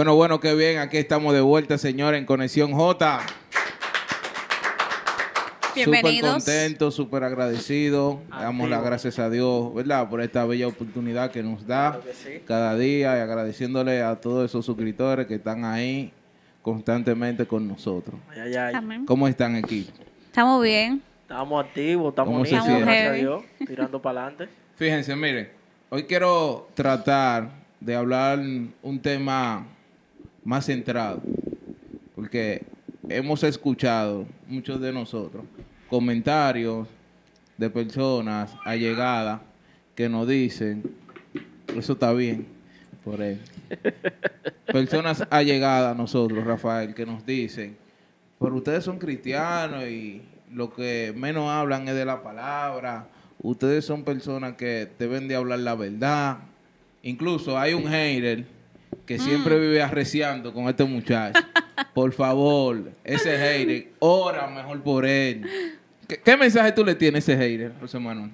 Bueno, bueno, qué bien. Aquí estamos de vuelta, señor, en Conexión J. Bienvenidos. Súper contento, súper agradecido. damos las gracias a Dios, ¿verdad? Por esta bella oportunidad que nos da cada día y agradeciéndole a todos esos suscriptores que están ahí constantemente con nosotros. Ay, ¿Cómo están aquí? Estamos bien. Estamos activos, estamos bien. gracias a Dios, tirando para adelante. Fíjense, miren, hoy quiero tratar de hablar un tema más centrado. Porque hemos escuchado, muchos de nosotros, comentarios de personas allegadas que nos dicen, eso está bien, por él. Personas allegadas a nosotros, Rafael, que nos dicen, pero ustedes son cristianos y lo que menos hablan es de la palabra, ustedes son personas que deben de hablar la verdad. Incluso hay un hater que siempre mm. vive arreciando con este muchacho. por favor, ese hater, ora mejor por él. ¿Qué, mensaje tú le tienes a ese hater, José Manuel?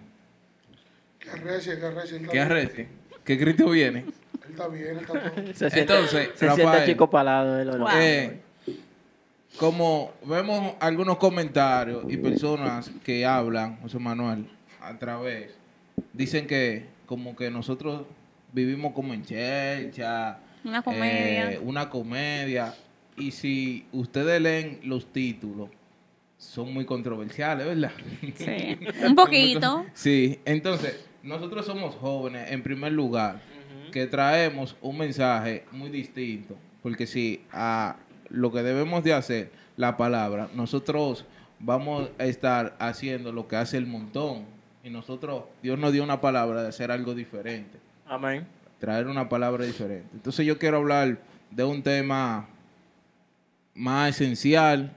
Que arrecie, que arrecie. Que arrecie. Que Cristo viene. Él está bien, está todo. Entonces, se chico palado. Eh, como vemos algunos comentarios y personas que hablan, José Manuel, a través, dicen que como que nosotros vivimos como en chelcha, una eh, comedia. una comedia. Y si ustedes leen los títulos, son muy controversiales, ¿verdad? Sí, un poquito. sí, entonces, nosotros somos jóvenes, en primer lugar, que traemos un mensaje muy distinto, porque si a lo que debemos de hacer, la palabra, nosotros vamos a estar haciendo lo que hace el montón, y nosotros, Dios nos dio una palabra de hacer algo diferente. Amén traer una palabra diferente. Entonces yo quiero hablar de un tema más esencial,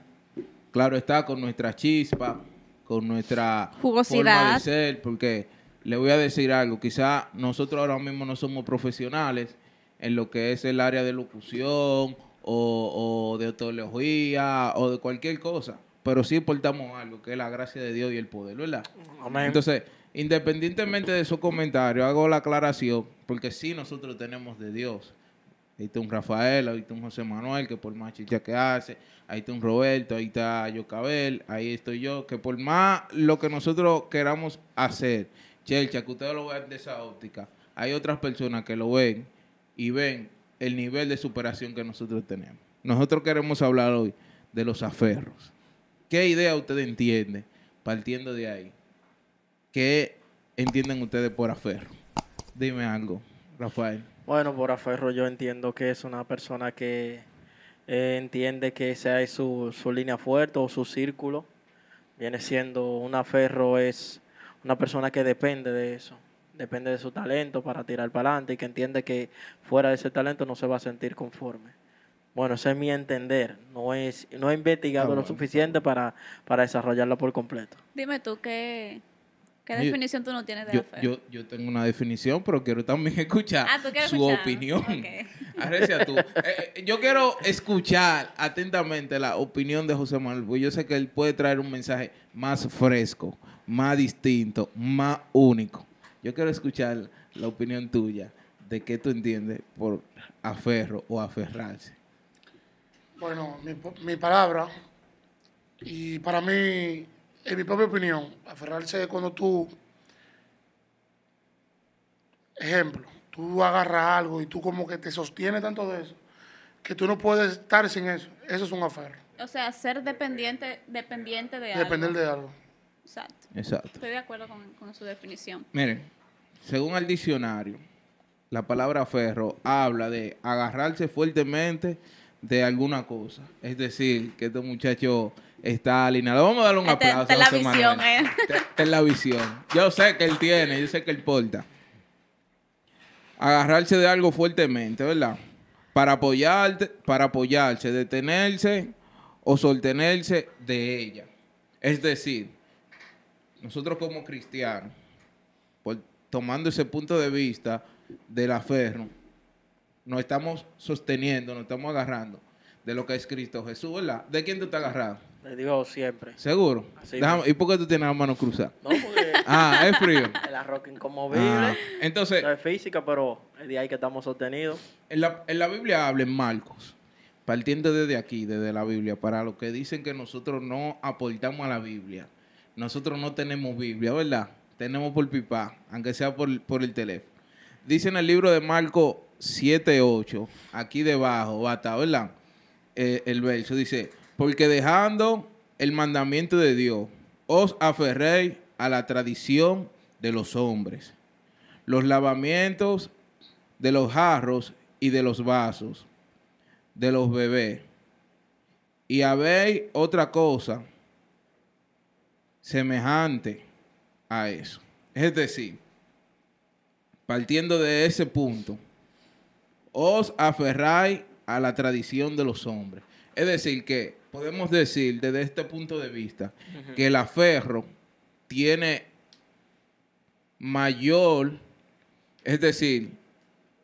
claro está, con nuestra chispa, con nuestra Jugosidad. porque le voy a decir algo, quizá nosotros ahora mismo no somos profesionales en lo que es el área de locución o, de teología o de cualquier cosa, pero sí portamos algo, que es la gracia de Dios y el poder, ¿verdad? Amén. Entonces, Independientemente de su comentario, hago la aclaración, porque sí nosotros tenemos de Dios. Ahí está un Rafael, ahí está un José Manuel, que por más chicha que hace, ahí está un Roberto, ahí está Cabel ahí estoy yo, que por más lo que nosotros queramos hacer, Chelcha, que ustedes lo vean de esa óptica, hay otras personas que lo ven y ven el nivel de superación que nosotros tenemos. Nosotros queremos hablar hoy de los aferros. ¿Qué idea usted entiende partiendo de ahí? ¿Qué entienden ustedes por aferro? Dime algo, Rafael. Bueno, por aferro yo entiendo que es una persona que eh, entiende que esa es su, línea fuerte o su círculo. Viene siendo un aferro es una persona que depende de eso depende de su talento para tirar para adelante y que entiende que fuera de ese talento no se va a sentir conforme. Bueno, ese es mi entender. No, es, no he investigado ah, lo suficiente para, para desarrollarlo por completo. Dime tú, ¿qué, ¿Qué definición tú no tienes de yo, Yo, tengo una definición, pero quiero también escuchar ah, su opinión. tú. Eh, eh, yo quiero escuchar atentamente la opinión de José Manuel, porque yo sé que él puede traer un mensaje más fresco, más distinto, más único. Yo quiero escuchar la opinión tuya de qué tú entiendes por aferro o aferrarse. Bueno, mi palabra, y para mí en mi propia opinión, aferrarse es cuando tú, ejemplo, tú agarras algo y tú como que te sostienes tanto de eso, que tú no puedes estar sin eso. Eso es un aferro. O sea, ser dependiente, dependiente de algo. Depender de algo. Exacto. Estoy de acuerdo con, con su definición. Miren, según el diccionario, la palabra aferro habla de agarrarse fuertemente de alguna cosa. Es decir, que este muchacho está alineado. Vamos a darle un aplauso. Esta es la visión, eh. la visión. Yo sé que él tiene, yo sé que él porta. Agarrarse de algo fuertemente, ¿verdad? Para apoyarte, para apoyarse, detenerse o sostenerse de ella. Es decir, nosotros como cristianos, tomando ese punto de vista de la fe, nos estamos sosteniendo, nos estamos agarrando de lo que es Cristo Jesús, ¿verdad? ¿De quién tú estás agarrado? Le digo siempre. ¿Seguro? ¿Y por qué tú tienes las manos cruzadas? No, porque... ah, es frío. El arroz ah, entonces... No es física, pero es de ahí que estamos sostenidos. En la, Biblia habla Marcos, partiendo desde aquí, desde la Biblia, para los que dicen que nosotros no aportamos a la Biblia. Nosotros no tenemos Biblia, ¿verdad? Tenemos por pipa, aunque sea por, el teléfono. Dice en el libro de Marcos 7.8, aquí debajo, ¿verdad? Eh, el verso dice porque dejando el mandamiento de Dios, os aferréis a la tradición de los hombres, los lavamientos de los jarros y de los vasos, de los bebés. Y habéis otra cosa semejante a eso. Es decir, partiendo de ese punto, os aferráis a la tradición de los hombres. Es decir, que podemos decir desde este punto de vista que el aferro tiene mayor, es decir,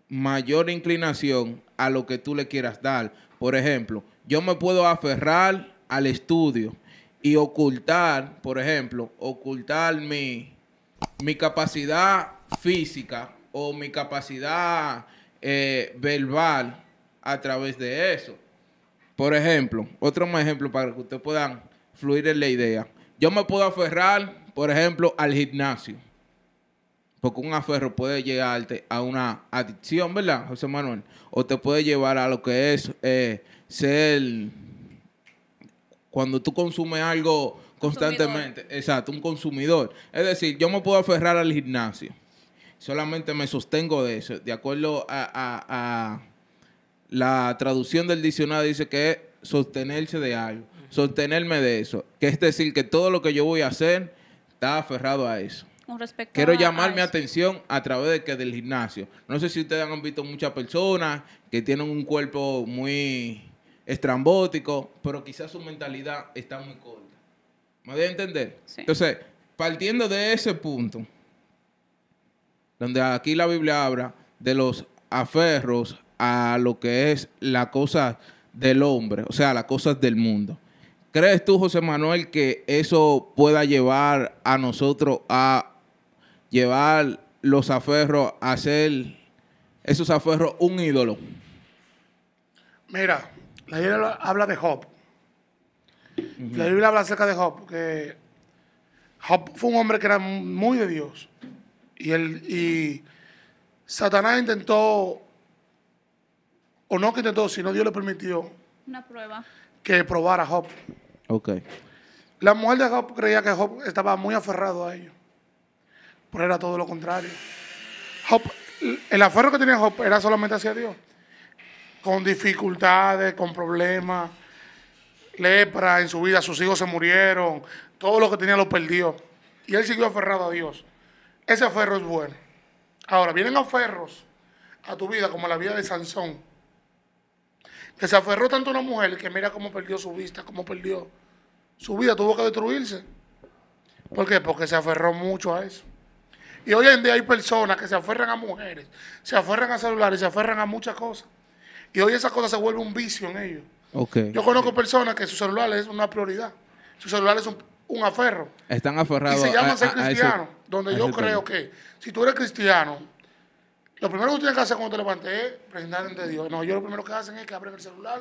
mayor inclinación a lo que tú le quieras dar. Por ejemplo, yo me puedo aferrar al estudio y ocultar, por ejemplo, ocultar mi, capacidad física o mi capacidad eh, verbal a través de eso. Por ejemplo, otro ejemplo para que ustedes puedan fluir en la idea. Yo me puedo aferrar, por ejemplo, al gimnasio. Porque un aferro puede llegarte a una adicción, ¿verdad, José Manuel? O te puede llevar a lo que es eh, ser... Cuando tú consumes algo constantemente, exacto, un consumidor. Es decir, yo me puedo aferrar al gimnasio. Solamente me sostengo de eso, de acuerdo a la traducción del diccionario dice que es sostenerse de algo, sostenerme de eso, que es decir, que todo lo que yo voy a hacer está aferrado a eso. Quiero llamar mi atención a través de que del gimnasio. No sé si ustedes han visto muchas personas que tienen un cuerpo muy estrambótico, pero quizás su mentalidad está muy corta. ¿Me voy a entender? Entonces, partiendo de ese punto, donde aquí la Biblia habla de los aferros a lo que es la cosa del hombre, o sea, las cosas del mundo. ¿Crees tú, José Manuel, que eso pueda llevar a nosotros a llevar los aferros a hacer esos aferros un ídolo? Mira, la Biblia habla de Job. La Biblia habla acerca de Job, porque Job fue un hombre que era muy de Dios. Y, él, y Satanás intentó o no que todo, sino Dios le permitió Una prueba. que probara a Job. La mujer de Job creía que Job estaba muy aferrado a ellos, pero era todo lo contrario. el aferro que tenía Job era solamente hacia Dios, con dificultades, con problemas, lepra en su vida, sus hijos se murieron, todo lo que tenía lo perdió, y él siguió aferrado a Dios. Ese aferro es bueno. Ahora, vienen aferros a tu vida, como la vida de Sansón, que se aferró tanto a una mujer que mira cómo perdió su vista, cómo perdió su vida, tuvo que destruirse. ¿Por qué? Porque se aferró mucho a eso. Y hoy en día hay personas que se aferran a mujeres, se aferran a celulares, se aferran a muchas cosas. Y hoy esa cosa se vuelve un vicio en ellos. Okay. Yo conozco personas que su celular es una prioridad. Sus celulares son un, aferro. Están aferrados. Y se llaman ser cristianos. donde yo creo que si tú eres cristiano, lo primero que tú tienes que hacer cuando te levantes es presentar ante Dios. No, yo lo primero que hacen es que abren el celular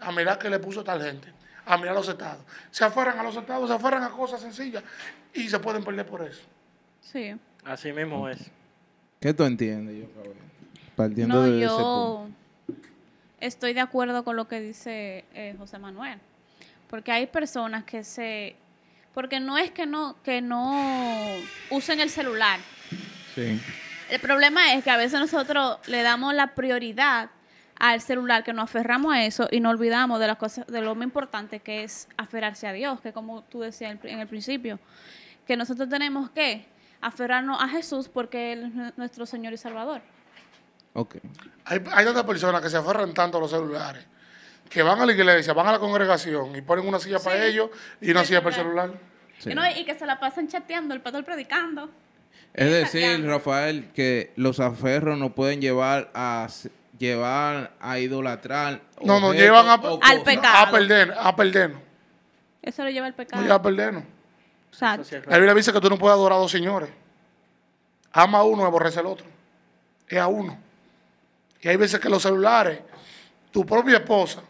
a mirar qué le puso tal gente, a mirar los estados. Se aferran a los estados, se aferran a cosas sencillas y se pueden perder por eso. Sí. Así mismo es. ¿Qué tú entiendes, yo, Partiendo de yo ese punto. estoy de acuerdo con lo que dice eh, José Manuel. Porque hay personas que se... Porque no es que no, que no usen el celular. Sí el problema es que a veces nosotros le damos la prioridad al celular, que nos aferramos a eso y nos olvidamos de las cosas, de lo más importante que es aferrarse a Dios, que como tú decías en el principio, que nosotros tenemos que aferrarnos a Jesús porque Él es nuestro Señor y Salvador. Okay. Hay, hay tantas personas que se aferran tanto a los celulares que van a la iglesia, van a la congregación y ponen una silla para ellos y una silla para el celular. y, que se la pasan chateando, el pastor predicando. Es decir, Rafael, que los aferros no pueden llevar a llevar a idolatrar. No, nos llevan a, al pecado. A perder, perdernos. Eso lo lleva al pecado. Nos lleva a perdernos. La Biblia dice que tú no puedes adorar a dos señores. Ama a uno y aborrece al otro. Es a uno. Y hay veces que los celulares, tu propia esposa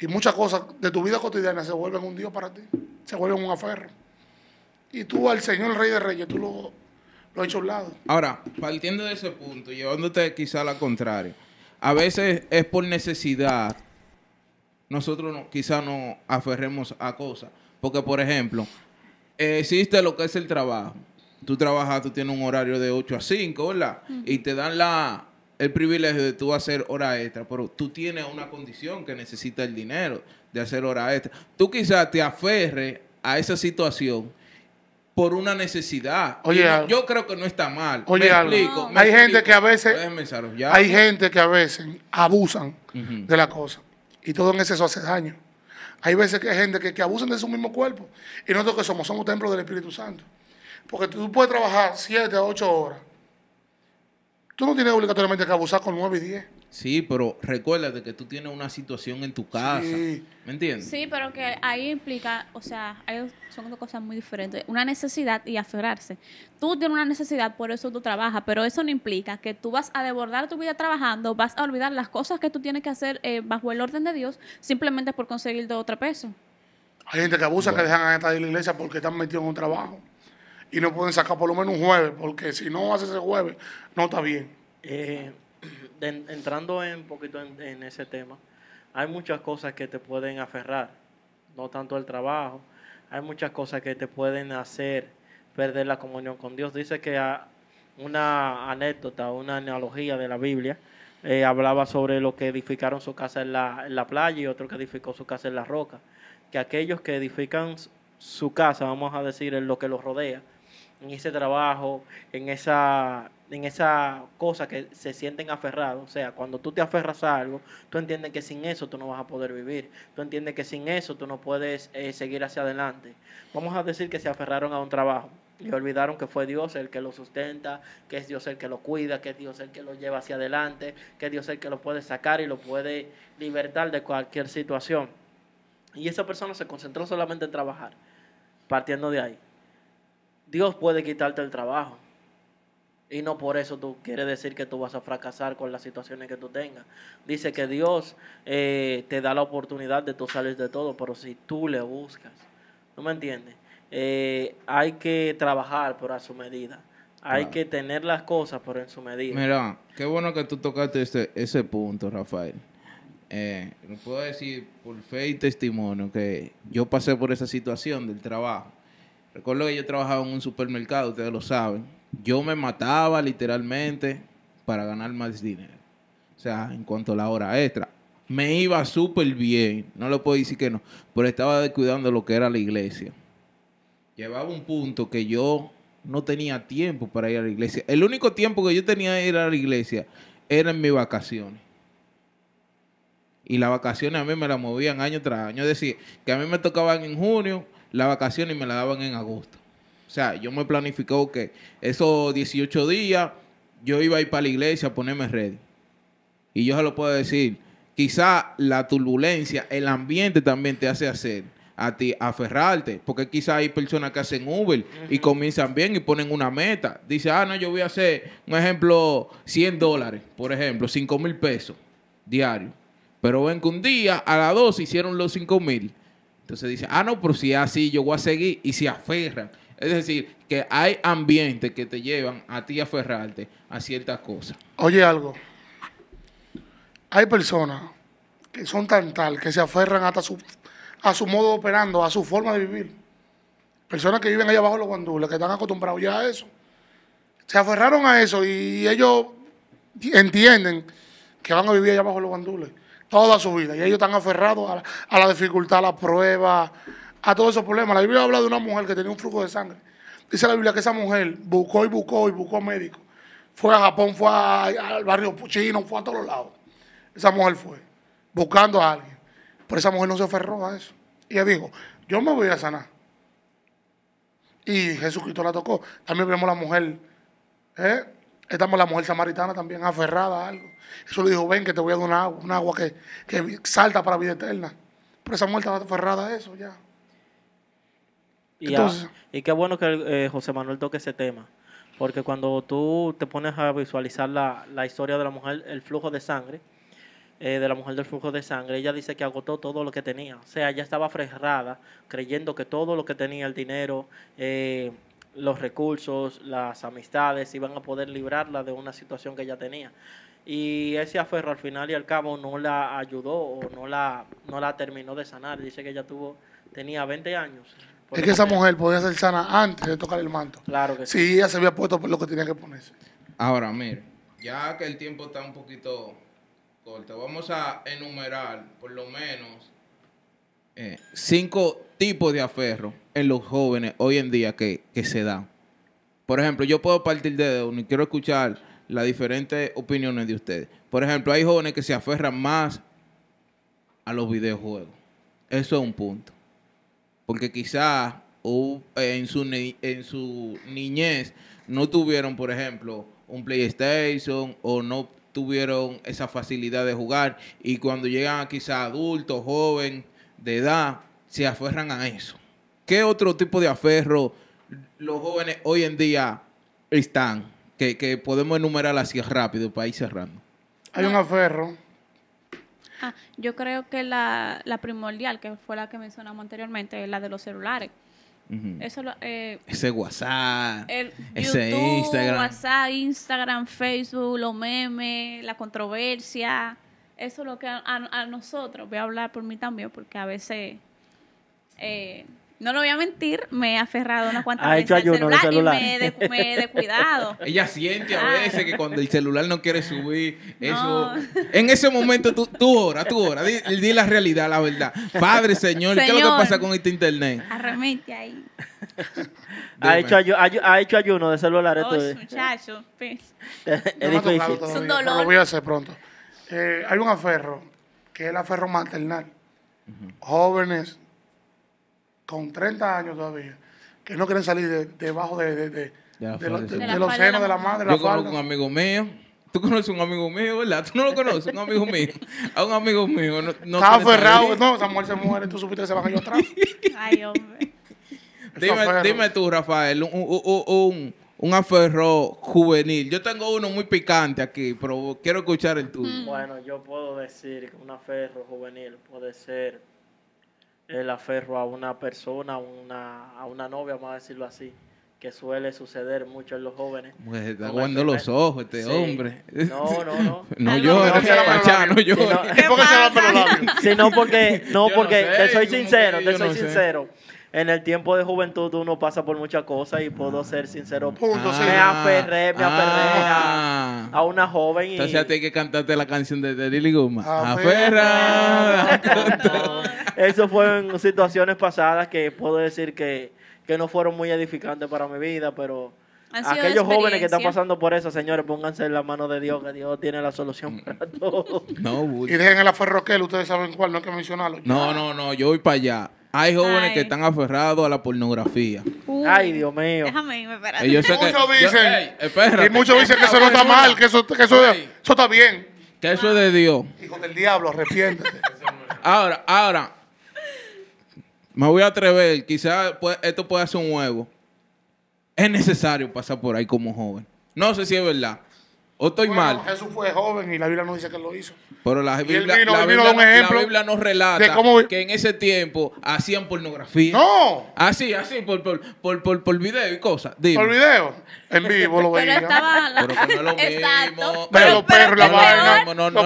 y muchas cosas de tu vida cotidiana se vuelven un Dios para ti. Se vuelven un aferro. Y tú al Señor, el Rey de Reyes, tú lo lo he hecho un lado. Ahora, partiendo de ese punto, llevándote quizá a la contraria, a veces es por necesidad, nosotros quizá nos aferremos a cosas. Porque, por ejemplo, existe lo que es el trabajo. Tú trabajas, tú tienes un horario de 8 a 5, ¿verdad? Y te dan el privilegio de tú hacer hora extra, pero tú tienes una condición que necesita el dinero de hacer hora extra. Tú quizás te aferres a esa situación por una necesidad. Oye, yo creo que no está mal. Oye, me explico, hay gente que a veces hay gente que a veces abusan de la cosa y todo en eso hace daño. Hay veces que hay gente que, que abusan de su mismo cuerpo y nosotros que somos somos templos del Espíritu Santo. Porque tú puedes trabajar Siete a ocho horas. Tú no tienes obligatoriamente que abusar con nueve y 10. Sí, pero recuérdate que tú tienes una situación en tu casa. ¿Me entiendes? Sí, pero que ahí implica, o sea, son dos cosas muy diferentes. Una necesidad y aferrarse. Tú tienes una necesidad, por eso tú trabajas, pero eso no implica que tú vas a desbordar tu vida trabajando, vas a olvidar las cosas que tú tienes que hacer eh, bajo el orden de Dios simplemente por conseguir otro peso. Hay gente que abusa, que dejan a estar de la iglesia porque están metidos en un trabajo y no pueden sacar por lo menos un jueves, porque si no hace ese jueves, no está bien. Eh entrando en, un poquito en, ese tema, hay muchas cosas que te pueden aferrar, no tanto el trabajo, hay muchas cosas que te pueden hacer perder la comunión con Dios. Dice que una anécdota, una analogía de la Biblia, eh, hablaba sobre lo que edificaron su casa en la, en la playa y otro que edificó su casa en la roca. Que aquellos que edifican su casa, vamos a decir, en lo que los rodea, en ese trabajo, en esa en esa cosa que se sienten aferrados. O sea, cuando tú te aferras a algo, tú entiendes que sin eso tú no vas a poder vivir. Tú entiendes que sin eso tú no puedes eh, seguir hacia adelante. Vamos a decir que se aferraron a un trabajo y olvidaron que fue Dios el que lo sustenta, que es Dios el que lo cuida, que es Dios el que lo lleva hacia adelante, que es Dios el que lo puede sacar y lo puede libertar de cualquier situación. Y esa persona se concentró solamente en trabajar, partiendo de ahí. Dios puede quitarte el trabajo, y no por eso tú quieres decir que tú vas a fracasar con las situaciones que tú tengas. Dice que Dios eh, te da la oportunidad de tú salir de todo, pero si tú le buscas, ¿no me entiendes? Eh, hay que trabajar, por a su medida. Hay que tener las cosas, por en su medida. Mira, qué bueno que tú tocaste ese, ese punto, Rafael. Eh, puedo decir por fe y testimonio que yo pasé por esa situación del trabajo. Recuerdo que yo trabajaba en un supermercado, ustedes lo saben yo me mataba literalmente para ganar más dinero. O sea, en cuanto a la hora extra. Me iba súper bien, no le puedo decir que no, pero estaba descuidando lo que era la iglesia. Llevaba un punto que yo no tenía tiempo para ir a la iglesia. El único tiempo que yo tenía de ir a la iglesia era en mis vacaciones. Y las vacaciones a mí me las movían año tras año. Es decir, que a mí me tocaban en junio las vacaciones y me las daban en agosto. O sea, yo me planificó que esos 18 días yo iba a ir para la iglesia a ponerme ready. Y yo se lo puedo decir, quizá la turbulencia, el ambiente también te hace hacer a ti aferrarte, porque quizá hay personas que hacen Uber y comienzan bien y ponen una meta. Dice, ah, no, yo voy a hacer, un ejemplo, 100 dólares, por ejemplo, 5 mil pesos diario. Pero ven que un día a las dos hicieron los 5 mil. Entonces dice, ah, no, pero si es así, yo voy a seguir y se aferran. Es decir, que hay ambientes que te llevan a ti a aferrarte a ciertas cosas. Oye algo, hay personas que son tan tal, que se aferran hasta su, a su modo de operando, a su forma de vivir. Personas que viven allá abajo los guandules, que están acostumbrados ya a eso. Se aferraron a eso y ellos entienden que van a vivir allá abajo los guandules toda su vida. Y ellos están aferrados a, a la dificultad, a la prueba, a todos esos problemas. La Biblia habla de una mujer que tenía un flujo de sangre. Dice la Biblia que esa mujer buscó y buscó y buscó médico. Fue a Japón, fue al barrio chino, fue a todos lados. Esa mujer fue buscando a alguien. Pero esa mujer no se aferró a eso. Y Ella dijo, yo me voy a sanar. Y Jesucristo la tocó. También vemos la mujer, ¿eh? estamos la mujer samaritana también aferrada a algo. Eso le dijo, ven que te voy a dar un agua, un agua que, que salta para vida eterna. Pero esa mujer estaba aferrada a eso ya. Y, y qué bueno que eh, José Manuel toque ese tema. Porque cuando tú te pones a visualizar la, historia de la mujer, el flujo de sangre, eh, de la mujer del flujo de sangre, ella dice que agotó todo lo que tenía. O sea, ella estaba aferrada, creyendo que todo lo que tenía, el dinero, eh, los recursos, las amistades, iban a poder librarla de una situación que ella tenía. Y ese aferro al final y al cabo no la ayudó o no la, la terminó de sanar. Dice que ella tuvo, tenía 20 años es que esa mujer podía ser sana antes de tocar el manto. Claro que sí. Si ella se había puesto por lo que tenía que ponerse. Ahora, mire, ya que el tiempo está un poquito corto, vamos a enumerar por lo menos eh, cinco tipos de aferro en los jóvenes hoy en día que, que se dan. Por ejemplo, yo puedo partir de uno y quiero escuchar las diferentes opiniones de ustedes. Por ejemplo, hay jóvenes que se aferran más a los videojuegos. Eso es un punto porque quizás eh, en, su en su niñez no tuvieron, por ejemplo, un PlayStation o no tuvieron esa facilidad de jugar y cuando llegan a quizá adultos, joven de edad, se aferran a eso. ¿Qué otro tipo de aferro los jóvenes hoy en día están? Que, que podemos enumerar así rápido para ir cerrando. Hay un aferro Ah, yo creo que la, primordial, que fue la que mencionamos anteriormente, es la de los celulares. Eso eh, ese WhatsApp, Instagram. Facebook, los memes, la controversia. Eso es lo que a, nosotros, voy a hablar por mí también, porque a veces eh, no lo voy a mentir, me he aferrado unas cuantas ha veces al celular, celular, y me he, de, descuidado. Ella siente a ah. veces que cuando el celular no quiere subir, eso... En ese momento tú, tú ora, tú ora, di, la realidad, la verdad. Padre, Señor, ¿qué es lo que pasa con este internet? Arremete ahí. Ha hecho, ayuno de celular Oh, muchacho. Pues. es un dolor. Lo voy a hacer pronto. Eh, hay un aferro, que es el aferro maternal. Jóvenes con 30 años todavía, que no quieren salir debajo de, de, de, los senos de la madre. Yo conozco un amigo mío. Tú conoces un amigo mío, ¿verdad? Tú no lo conoces, un amigo mío. A un amigo mío. No, no Estaba aferrado. No, Samuel se muere. Tú supiste que se baja yo atrás. Ay, hombre. Dime, dime tú, Rafael, un, un, un, un aferro juvenil. Yo tengo uno muy picante aquí, pero quiero escuchar el tuyo. Bueno, yo puedo decir que un aferro juvenil puede ser el aferro a una persona, una, a una novia, vamos a decirlo así, que suele suceder mucho en los jóvenes. Pues está aguando los ojos este hombre. No, no, no. no llores, Pachá, no llores. Si no, porque, no, porque, no porque te soy sincero, te soy sincero. en el tiempo de juventud uno pasa por muchas cosas y puedo ser sincero. me aferré, me aferré ah. a, una joven. Y... Entonces a te hay que cantarte la canción de, de Liguma. Aferra. aferra. eso fue en situaciones pasadas que puedo decir que, no fueron muy edificantes para mi vida, pero aquellos jóvenes que están pasando por eso, señores, pónganse en la mano de Dios, que Dios tiene la solución mm. para todo. No, y dejen el aferroquel, ustedes saben cuál, no hay que mencionarlo. No, no, no, yo voy para allá. Hay jóvenes que están aferrados a la pornografía. Uh, Ay, Dios mío. Déjame irme, espérate. muchos dicen, y muchos dicen que eso no está mal, que eso, que está bien. Que eso es de Dios. Hijo del diablo, arrepiéntete. ahora, ahora, me voy a atrever, quizás esto pueda ser un huevo. Es necesario pasar por ahí como joven. No sé si es verdad, o estoy mal. Jesús fue joven y la Biblia no dice que lo hizo. Pero la Biblia, nos relata que en ese tiempo hacían pornografía. No. Así, así, por, por, por, por, video y cosas. Por video. En vivo lo veía. Pero estaba que no lo Exacto. Pero,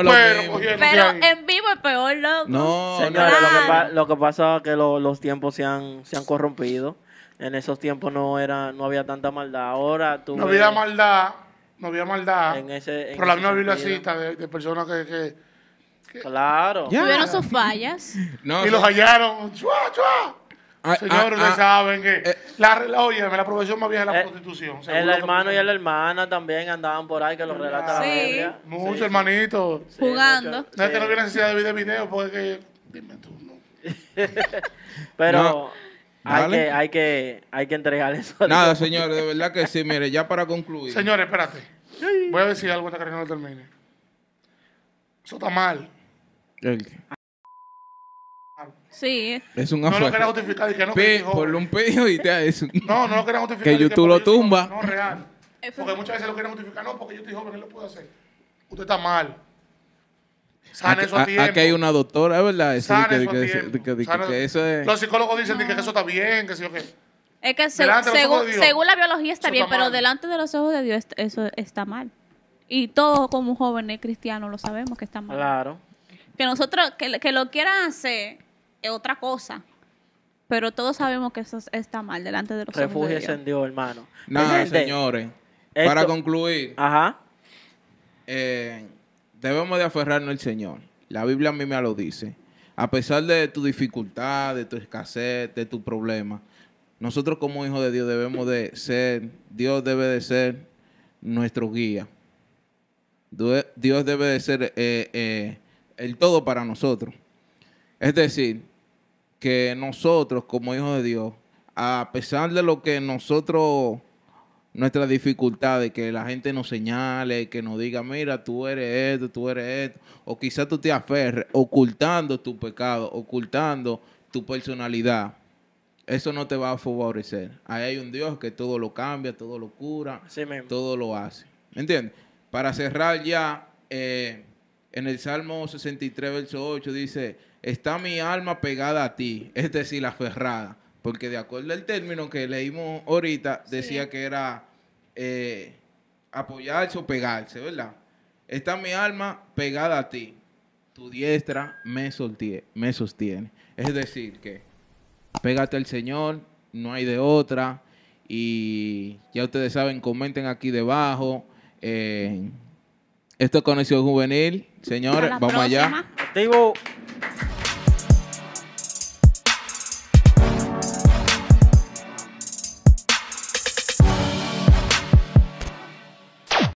Pero en vivo es peor, loco. No, no. Lo que, lo que pasa es que los tiempos se han, se han corrompido. En esos tiempos no era no había tanta maldad. Ahora tú. No había maldad no había maldad. En ese, pero la misma Biblia de, personas que, que, Claro. Tuvieron sus fallas. y los hallaron. ¡Chua, chua! Ah, ah, Señores, ah. saben que eh. la, la, oye, la profesión más vieja es la eh, prostitución. El hermano y la hermana también andaban por ahí, que lo relata la Biblia. Muchos hermanitos. Jugando. No, es que no había necesidad de video, porque... Dime tú, no. pero... Hay, que, hay, que, hay que entregar eso. Nada, señor. de verdad que sí. Mire, ya para concluir. Señor, espérate. Voy a decir algo hasta que no lo termine. Eso está mal. Sí. Es un afuera. No lo quería justificar y que no. ponle un pedido y te haces... No, no lo quería justificar. que YouTube lo tumba. No, real. Porque muchas veces lo quieren justificar. No, porque yo estoy joven, no lo puedo hacer. Usted está mal. Aquí hay una doctora, ¿verdad? Los psicólogos dicen que eso está bien, que Es que según, la biología está bien, pero delante de los ojos de Dios eso está mal. Y todos como jóvenes cristianos lo sabemos que está mal. Claro. Que nosotros, que, lo quieran hacer es otra cosa. Pero todos sabemos que eso está mal delante de los ojos de Dios. en Dios, hermano. Nada, señores. para concluir. Ajá. Eh, debemos de aferrarnos al Señor. La Biblia a mí me lo dice. A pesar de tu dificultad, de tu escasez, de tu problema, nosotros como hijos de Dios debemos de ser, Dios debe de ser nuestro guía. Dios debe de ser eh, eh, el todo para nosotros. Es decir, que nosotros como hijos de Dios, a pesar de lo que nosotros dificultad de que la gente nos señale, que nos diga, mira, tú eres esto, tú eres esto, o quizás tú te aferres ocultando tu pecado, ocultando tu personalidad. Eso no te va a favorecer. Ahí hay un Dios que todo lo cambia, todo lo cura, todo lo hace. ¿Me entiendes? Para cerrar ya, eh, en el Salmo 63, verso 8 dice, está mi alma pegada a ti, es decir, la aferrada. Porque de acuerdo al término que leímos ahorita, decía que era eh, apoyarse o pegarse, ¿verdad? Está mi alma pegada a ti. Tu diestra me sostiene. Es decir, que pégate al Señor, no hay de otra. Y ya ustedes saben, comenten aquí debajo. Eh, esto es Conexión Juvenil. Señores, vamos allá.